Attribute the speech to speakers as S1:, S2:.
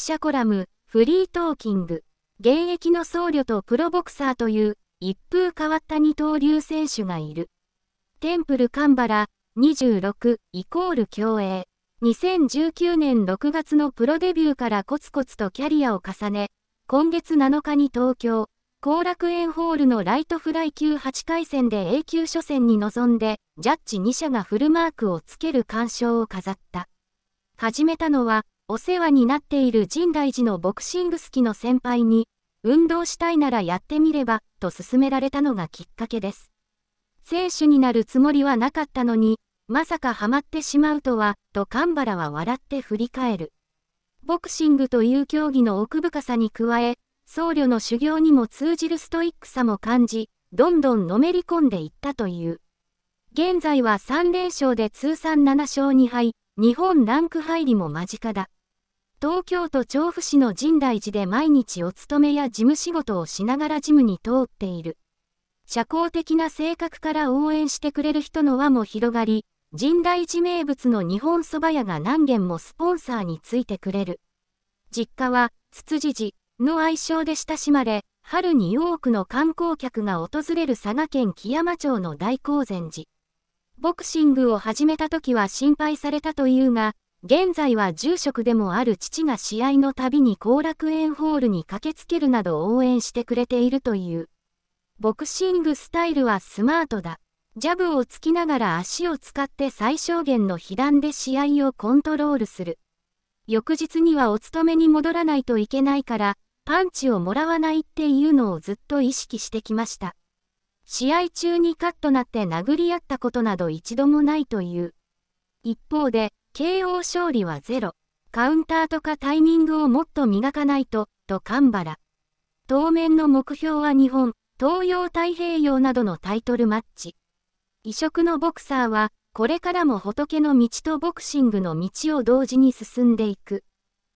S1: 者コラム、フリートーキング、現役の僧侶とプロボクサーという一風変わった二刀流選手がいる。テンプルカンバラ26イコール競泳。2019年6月のプロデビューからコツコツとキャリアを重ね、今月7日に東京、後楽園ホールのライトフライ級8回戦で A 級初戦に臨んで、ジャッジ2社がフルマークをつける鑑賞を飾った。始めたのは、お世話になっている深大寺のボクシング好きの先輩に、運動したいならやってみれば、と勧められたのがきっかけです。選手になるつもりはなかったのに、まさかハマってしまうとは、と神原は笑って振り返る。ボクシングという競技の奥深さに加え、僧侶の修行にも通じるストイックさも感じ、どんどんのめり込んでいったという。現在は3連勝で通算7勝2敗、日本ランク入りも間近だ。東京都調布市の深大寺で毎日お勤めや事務仕事をしながらジムに通っている。社交的な性格から応援してくれる人の輪も広がり、深大寺名物の日本蕎麦屋が何軒もスポンサーについてくれる。実家は、つつじじの愛称で親しまれ、春に多くの観光客が訪れる佐賀県木山町の大光禅寺。ボクシングを始めた時は心配されたというが、現在は住職でもある父が試合のたびに後楽園ホールに駆けつけるなど応援してくれているという。ボクシングスタイルはスマートだ。ジャブをつきながら足を使って最小限の被弾で試合をコントロールする。翌日にはお勤めに戻らないといけないから、パンチをもらわないっていうのをずっと意識してきました。試合中にカッとなって殴り合ったことなど一度もないという。一方で、KO 勝利はゼロ。カウンターとかタイミングをもっと磨かないと、と神原。当面の目標は日本、東洋太平洋などのタイトルマッチ。異色のボクサーは、これからも仏の道とボクシングの道を同時に進んでいく。